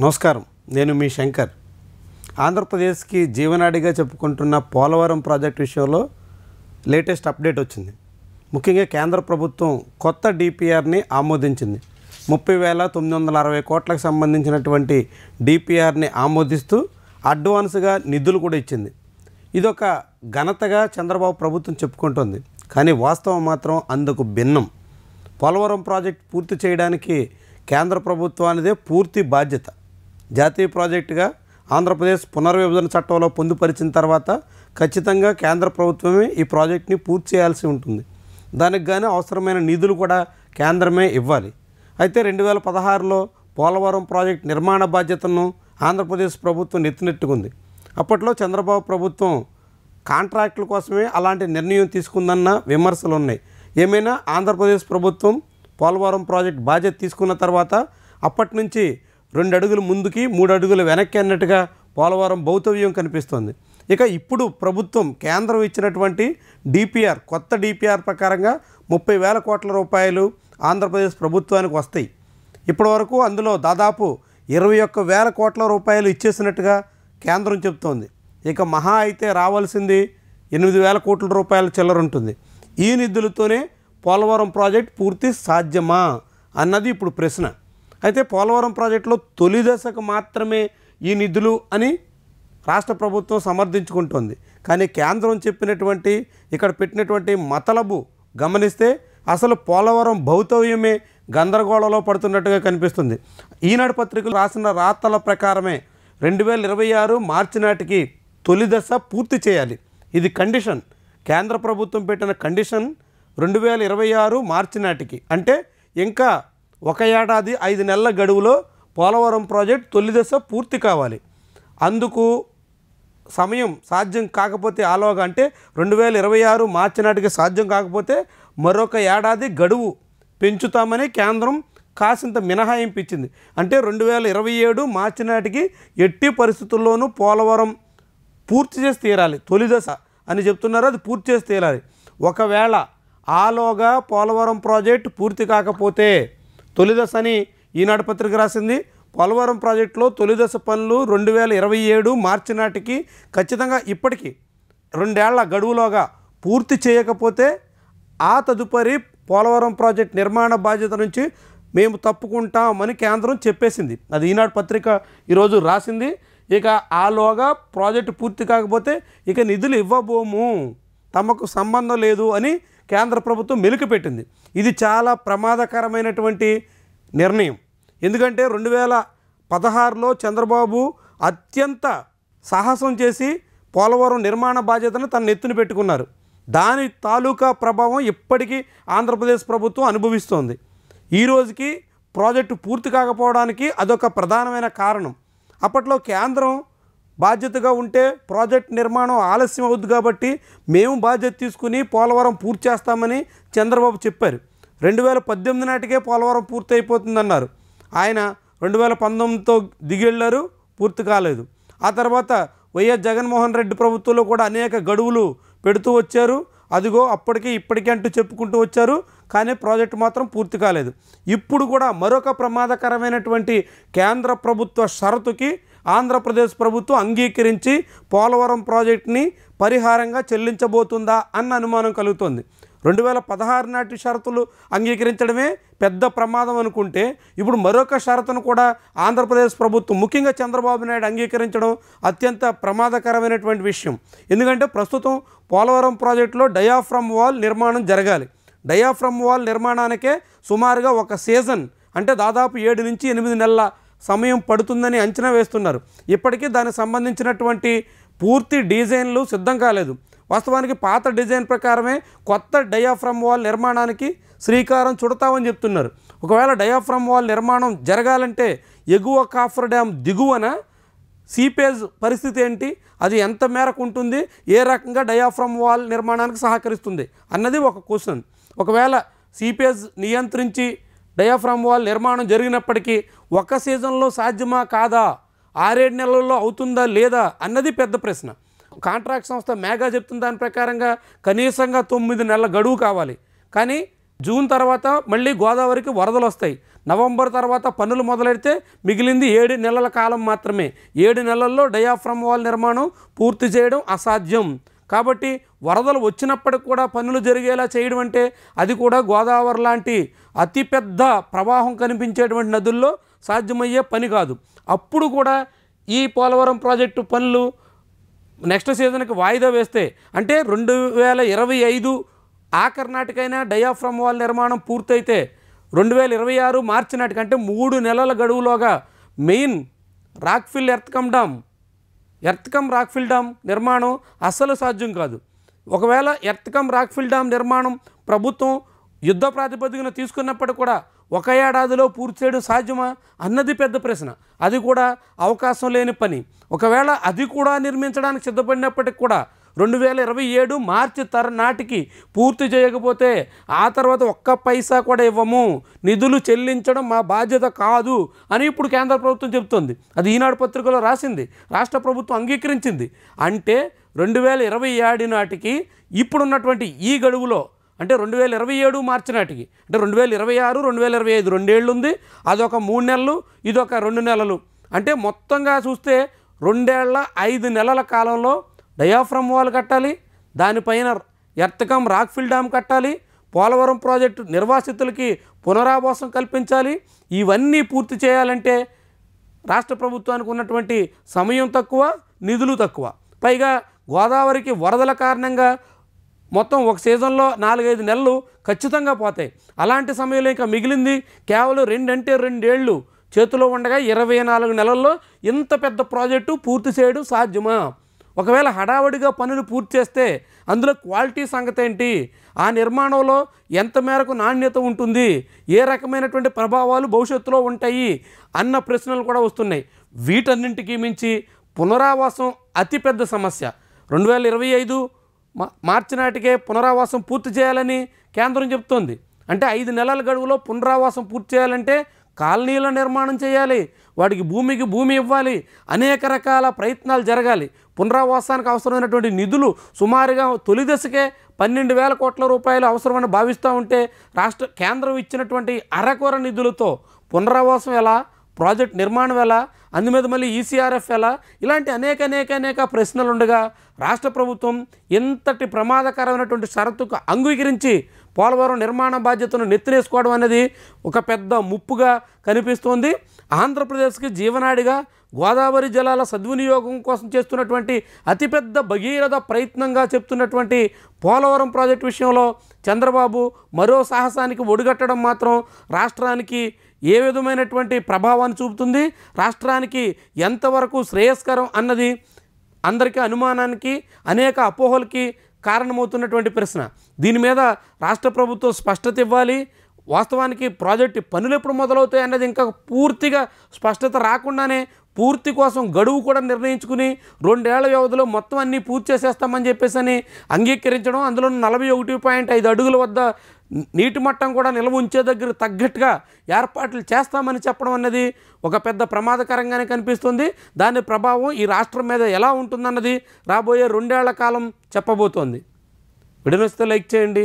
నమస్కారం నేను మీ శంకర్ ఆంధ్రప్రదేశ్కి జీవనాడిగా చెప్పుకుంటున్న పోలవరం ప్రాజెక్ట్ విషయంలో లేటెస్ట్ అప్డేట్ వచ్చింది ముఖ్యంగా కేంద్ర ప్రభుత్వం కొత్త డిపిఆర్ని ఆమోదించింది ముప్పై వేల తొమ్మిది వందల అరవై కోట్లకు సంబంధించినటువంటి డిపిఆర్ని ఆమోదిస్తూ అడ్వాన్స్గా నిధులు కూడా ఇచ్చింది ఇదొక ఘనతగా చంద్రబాబు ప్రభుత్వం చెప్పుకుంటుంది కానీ వాస్తవం మాత్రం అందుకు భిన్నం పోలవరం ప్రాజెక్ట్ పూర్తి చేయడానికి కేంద్ర ప్రభుత్వానిదే పూర్తి బాధ్యత జాతీయ ప్రాజెక్టుగా ఆంధ్రప్రదేశ్ పునర్విభజన చట్టంలో పొందుపరిచిన తర్వాత ఖచ్చితంగా కేంద్ర ప్రభుత్వమే ఈ ప్రాజెక్ట్ని పూర్తి చేయాల్సి ఉంటుంది దానికి కానీ అవసరమైన నిధులు కూడా కేంద్రమే ఇవ్వాలి అయితే రెండు వేల పదహారులో పోలవరం ప్రాజెక్ట్ నిర్మాణ బాధ్యతను ఆంధ్రప్రదేశ్ ప్రభుత్వం నెత్తినెట్టుకుంది అప్పట్లో చంద్రబాబు ప్రభుత్వం కాంట్రాక్టుల కోసమే అలాంటి నిర్ణయం తీసుకుందన్న విమర్శలు ఉన్నాయి ఏమైనా ఆంధ్రప్రదేశ్ ప్రభుత్వం పోలవరం ప్రాజెక్ట్ బాధ్యత తీసుకున్న తర్వాత అప్పటి నుంచి రెండు అడుగులు ముందుకి మూడు అడుగులు వెనక్కి అన్నట్టుగా పోలవరం భౌతవ్యం కనిపిస్తోంది ఇక ఇప్పుడు ప్రభుత్వం కేంద్రం ఇచ్చినటువంటి డిపిఆర్ కొత్త డిపిఆర్ ప్రకారంగా ముప్పై వేల కోట్ల రూపాయలు ఆంధ్రప్రదేశ్ ప్రభుత్వానికి వస్తాయి ఇప్పటివరకు అందులో దాదాపు ఇరవై ఒక్క వేల కోట్ల రూపాయలు ఇచ్చేసినట్టుగా కేంద్రం చెబుతోంది ఇక మహా అయితే రావాల్సింది ఎనిమిది వేల కోట్ల రూపాయల చిల్లర ఉంటుంది ఈ నిధులతోనే పోలవరం ప్రాజెక్ట్ పూర్తి సాధ్యమా అన్నది ఇప్పుడు ప్రశ్న అయితే పోలవరం ప్రాజెక్టులో తొలి దశకు మాత్రమే ఈ నిధులు అని రాష్ట్ర ప్రభుత్వం సమర్థించుకుంటుంది కానీ కేంద్రం చెప్పినటువంటి ఇక్కడ పెట్టినటువంటి మతలబు గమనిస్తే అసలు పోలవరం భౌతవ్యమే గందరగోళంలో పడుతున్నట్టుగా కనిపిస్తుంది ఈనాడు పత్రికలు రాసిన రాతల ప్రకారమే రెండు వేల ఇరవై ఆరు మార్చి నాటికి తొలి దశ పూర్తి చేయాలి ఇది కండిషన్ కేంద్ర ప్రభుత్వం పెట్టిన కండిషన్ రెండు వేల ఇరవై ఆరు మార్చి నాటికి అంటే ఇంకా ఒక ఏడాది ఐదు నెలల గడువులో పోలవరం ప్రాజెక్ట్ తొలి దశ పూర్తి కావాలి అందుకు సమయం సాధ్యం కాకపోతే ఆలోగా అంటే రెండు వేల ఇరవై ఆరు మార్చి నాటికి సాధ్యం కాకపోతే మరొక ఏడాది గడువు పెంచుతామని కేంద్రం కాసింత మినహాయింపు ఇచ్చింది అంటే రెండు వేల ఇరవై ఏడు మార్చి నాటికి ఎట్టి పరిస్థితుల్లోనూ పోలవరం పూర్తి చేసి తీరాలి తొలి దశ అని చెప్తున్నారు అది పూర్తి చేసి తీరాలి ఒకవేళ ఆలోగా పోలవరం ప్రాజెక్ట్ పూర్తి కాకపోతే తొలిదశ అని ఈనాడు పత్రిక రాసింది పోలవరం ప్రాజెక్టులో తొలిదశ పనులు రెండు వేల ఇరవై ఏడు మార్చి నాటికి ఖచ్చితంగా ఇప్పటికీ రెండేళ్ల గడువులోగా పూర్తి చేయకపోతే ఆ తదుపరి పోలవరం ప్రాజెక్ట్ నిర్మాణ బాధ్యత నుంచి మేము తప్పుకుంటామని కేంద్రం చెప్పేసింది అది ఈనాడు పత్రిక ఈరోజు రాసింది ఇక ఆలోగా ప్రాజెక్టు పూర్తి కాకపోతే ఇక నిధులు ఇవ్వబోము తమకు సంబంధం లేదు అని కేంద్ర ప్రభుత్వం పెట్టింది ఇది చాలా ప్రమాదకరమైనటువంటి నిర్ణయం ఎందుకంటే రెండు వేల పదహారులో చంద్రబాబు అత్యంత సాహసం చేసి పోలవరం నిర్మాణ బాధ్యతను తన నెత్తిన పెట్టుకున్నారు దాని తాలూకా ప్రభావం ఇప్పటికీ ఆంధ్రప్రదేశ్ ప్రభుత్వం అనుభవిస్తోంది ఈ రోజుకి ప్రాజెక్టు పూర్తి కాకపోవడానికి అదొక ప్రధానమైన కారణం అప్పట్లో కేంద్రం బాధ్యతగా ఉంటే ప్రాజెక్ట్ నిర్మాణం ఆలస్యం అవుద్ది కాబట్టి మేము బాధ్యత తీసుకుని పోలవరం పూర్తి చేస్తామని చంద్రబాబు చెప్పారు రెండు వేల పద్దెనిమిది నాటికే పోలవరం పూర్తి అయిపోతుందన్నారు ఆయన రెండు వేల పంతొమ్మిదితో దిగెళ్ళారు పూర్తి కాలేదు ఆ తర్వాత వైఎస్ జగన్మోహన్ రెడ్డి ప్రభుత్వంలో కూడా అనేక గడువులు పెడుతూ వచ్చారు అదిగో అప్పటికే ఇప్పటికే అంటూ చెప్పుకుంటూ వచ్చారు కానీ ప్రాజెక్టు మాత్రం పూర్తి కాలేదు ఇప్పుడు కూడా మరొక ప్రమాదకరమైనటువంటి కేంద్ర ప్రభుత్వ షరతుకి ఆంధ్రప్రదేశ్ ప్రభుత్వం అంగీకరించి పోలవరం ప్రాజెక్టుని పరిహారంగా చెల్లించబోతుందా అన్న అనుమానం కలుగుతోంది రెండు వేల పదహారు నాటి షరతులు అంగీకరించడమే పెద్ద ప్రమాదం అనుకుంటే ఇప్పుడు మరొక షరతును కూడా ఆంధ్రప్రదేశ్ ప్రభుత్వం ముఖ్యంగా చంద్రబాబు నాయుడు అంగీకరించడం అత్యంత ప్రమాదకరమైనటువంటి విషయం ఎందుకంటే ప్రస్తుతం పోలవరం ప్రాజెక్టులో డయాఫ్రమ్ వాల్ నిర్మాణం జరగాలి డయాఫ్రమ్ వాల్ నిర్మాణానికే సుమారుగా ఒక సీజన్ అంటే దాదాపు ఏడు నుంచి ఎనిమిది నెలల సమయం పడుతుందని అంచనా వేస్తున్నారు ఇప్పటికీ దానికి సంబంధించినటువంటి పూర్తి డిజైన్లు సిద్ధం కాలేదు వాస్తవానికి పాత డిజైన్ ప్రకారమే కొత్త డయాఫ్రమ్ వాల్ నిర్మాణానికి శ్రీకారం చుడతామని చెప్తున్నారు ఒకవేళ డయాఫ్రమ్ వాల్ నిర్మాణం జరగాలంటే ఎగువ కాఫర్ డ్యామ్ దిగువన సీపేజ్ పరిస్థితి ఏంటి అది ఎంత మేరకు ఉంటుంది ఏ రకంగా డయాఫ్రమ్ వాల్ నిర్మాణానికి సహకరిస్తుంది అన్నది ఒక క్వశ్చన్ ఒకవేళ సీపేజ్ నియంత్రించి డయాఫ్రామ్ వాల్ నిర్మాణం జరిగినప్పటికీ ఒక సీజన్లో సాధ్యమా కాదా ఆరేడు నెలల్లో అవుతుందా లేదా అన్నది పెద్ద ప్రశ్న కాంట్రాక్ట్ సంస్థ మేఘా చెప్తున్న దాని ప్రకారంగా కనీసంగా తొమ్మిది నెలల గడువు కావాలి కానీ జూన్ తర్వాత మళ్ళీ గోదావరికి వరదలు వస్తాయి నవంబర్ తర్వాత పనులు మొదలెడితే మిగిలింది ఏడు నెలల కాలం మాత్రమే ఏడు నెలల్లో డయాఫ్రమ్ వాల్ నిర్మాణం పూర్తి చేయడం అసాధ్యం కాబట్టి వరదలు వచ్చినప్పటికి కూడా పనులు జరిగేలా చేయడం అంటే అది కూడా గోదావరి లాంటి అతిపెద్ద ప్రవాహం కనిపించేటువంటి నదుల్లో సాధ్యమయ్యే పని కాదు అప్పుడు కూడా ఈ పోలవరం ప్రాజెక్టు పనులు నెక్స్ట్ సీజన్కి వాయిదా వేస్తే అంటే రెండు వేల ఇరవై ఐదు ఆఖరి నాటికైనా డయాఫ్రమ్ వాల్ నిర్మాణం పూర్తయితే రెండు వేల ఇరవై ఆరు మార్చి నాటికంటే మూడు నెలల గడువులోగా main rockfill earth cum dam earth cum rockfill dam నిర్మాణం అస్సలు సాధ్యం కాదు ఒకవేళ ఎర్త్కమ్ రాక్ఫిల్ డ్యామ్ నిర్మాణం ప్రభుత్వం యుద్ధ ప్రాతిపదికన తీసుకున్నప్పుడు కూడా ఒక ఏడాదిలో పూర్తి చేయడం సాధ్యమా అన్నది పెద్ద ప్రశ్న అది కూడా అవకాశం లేని పని ఒకవేళ అది కూడా నిర్మించడానికి సిద్ధపడినప్పటికి కూడా రెండు వేల ఇరవై ఏడు మార్చి తర నాటికి పూర్తి చేయకపోతే ఆ తర్వాత ఒక్క పైసా కూడా ఇవ్వము నిధులు చెల్లించడం మా బాధ్యత కాదు అని ఇప్పుడు కేంద్ర ప్రభుత్వం చెబుతోంది అది ఈనాడు పత్రికలో రాసింది రాష్ట్ర ప్రభుత్వం అంగీకరించింది అంటే రెండు వేల ఇరవై ఏడు నాటికి ఇప్పుడున్నటువంటి ఈ గడువులో అంటే రెండు వేల ఇరవై ఏడు మార్చి నాటికి అంటే రెండు వేల ఇరవై ఆరు రెండు వేల ఇరవై ఐదు రెండేళ్ళు ఉంది అదొక మూడు నెలలు ఇదొక రెండు నెలలు అంటే మొత్తంగా చూస్తే రెండేళ్ల ఐదు నెలల కాలంలో డయాఫ్రమ్ వాల్ కట్టాలి దానిపైన ఎర్తకం రాక్ఫిల్ డ్యామ్ కట్టాలి పోలవరం ప్రాజెక్టు నిర్వాసితులకి పునరావాసం కల్పించాలి ఇవన్నీ పూర్తి చేయాలంటే రాష్ట్ర ప్రభుత్వానికి ఉన్నటువంటి సమయం తక్కువ నిధులు తక్కువ పైగా గోదావరికి వరదల కారణంగా మొత్తం ఒక సీజన్లో నాలుగైదు నెలలు ఖచ్చితంగా పోతాయి అలాంటి సమయంలో ఇంకా మిగిలింది కేవలం రెండంటే రెండేళ్ళు చేతిలో ఉండగా ఇరవై నాలుగు నెలల్లో ఇంత పెద్ద ప్రాజెక్టు పూర్తి చేయడం సాధ్యమా ఒకవేళ హడావడిగా పనులు పూర్తి చేస్తే అందులో క్వాలిటీ సంగతి ఏంటి ఆ నిర్మాణంలో ఎంత మేరకు నాణ్యత ఉంటుంది ఏ రకమైనటువంటి ప్రభావాలు భవిష్యత్తులో ఉంటాయి అన్న ప్రశ్నలు కూడా వస్తున్నాయి వీటన్నింటికి మించి పునరావాసం అతిపెద్ద సమస్య రెండు వేల ఇరవై ఐదు మార్చి నాటికే పునరావాసం పూర్తి చేయాలని కేంద్రం చెప్తోంది అంటే ఐదు నెలల గడువులో పునరావాసం పూర్తి చేయాలంటే కాలనీల నిర్మాణం చేయాలి వాటికి భూమికి భూమి ఇవ్వాలి అనేక రకాల ప్రయత్నాలు జరగాలి పునరావాసానికి అవసరమైనటువంటి నిధులు సుమారుగా తొలి దశకే పన్నెండు వేల కోట్ల రూపాయలు అవసరమని భావిస్తూ ఉంటే రాష్ట్ర కేంద్రం ఇచ్చినటువంటి అరకొర నిధులతో పునరావాసం ఎలా ప్రాజెక్ట్ నిర్మాణం ఎలా అందు మీద మళ్ళీ ఈసీఆర్ఎఫ్ ఎలా ఇలాంటి అనేక అనేక అనేక ప్రశ్నలు ఉండగా రాష్ట్ర ప్రభుత్వం ఎంతటి ప్రమాదకరమైనటువంటి షరతుకు అంగీకరించి పోలవరం నిర్మాణ బాధ్యతను నెత్తినేసుకోవడం అనేది ఒక పెద్ద ముప్పుగా కనిపిస్తోంది ఆంధ్రప్రదేశ్కి జీవనాడిగా గోదావరి జలాల సద్వినియోగం కోసం చేస్తున్నటువంటి అతిపెద్ద భగీరథ ప్రయత్నంగా చెప్తున్నటువంటి పోలవరం ప్రాజెక్టు విషయంలో చంద్రబాబు మరో సాహసానికి ఒడిగట్టడం మాత్రం రాష్ట్రానికి ఏ విధమైనటువంటి ప్రభావాన్ని చూపుతుంది రాష్ట్రానికి ఎంతవరకు శ్రేయస్కరం అన్నది అందరికీ అనుమానానికి అనేక అపోహలకి కారణమవుతున్నటువంటి ప్రశ్న దీని మీద రాష్ట్ర ప్రభుత్వం స్పష్టత ఇవ్వాలి వాస్తవానికి ప్రాజెక్టు పనులు ఎప్పుడు మొదలవుతాయి అన్నది ఇంకా పూర్తిగా స్పష్టత రాకుండానే పూర్తి కోసం గడువు కూడా నిర్ణయించుకుని రెండేళ్ల వ్యవధిలో మొత్తం అన్నీ పూర్తి చేసేస్తామని చెప్పేసి అని అంగీకరించడం అందులో నలభై ఒకటి పాయింట్ ఐదు అడుగుల వద్ద నీటి మట్టం కూడా నిల్వ ఉంచే దగ్గర తగ్గట్టుగా ఏర్పాట్లు చేస్తామని చెప్పడం అనేది ఒక పెద్ద ప్రమాదకరంగానే కనిపిస్తుంది దాని ప్రభావం ఈ రాష్ట్రం మీద ఎలా ఉంటుందన్నది రాబోయే రెండేళ్ల కాలం చెప్పబోతోంది విడనొస్తే లైక్ చేయండి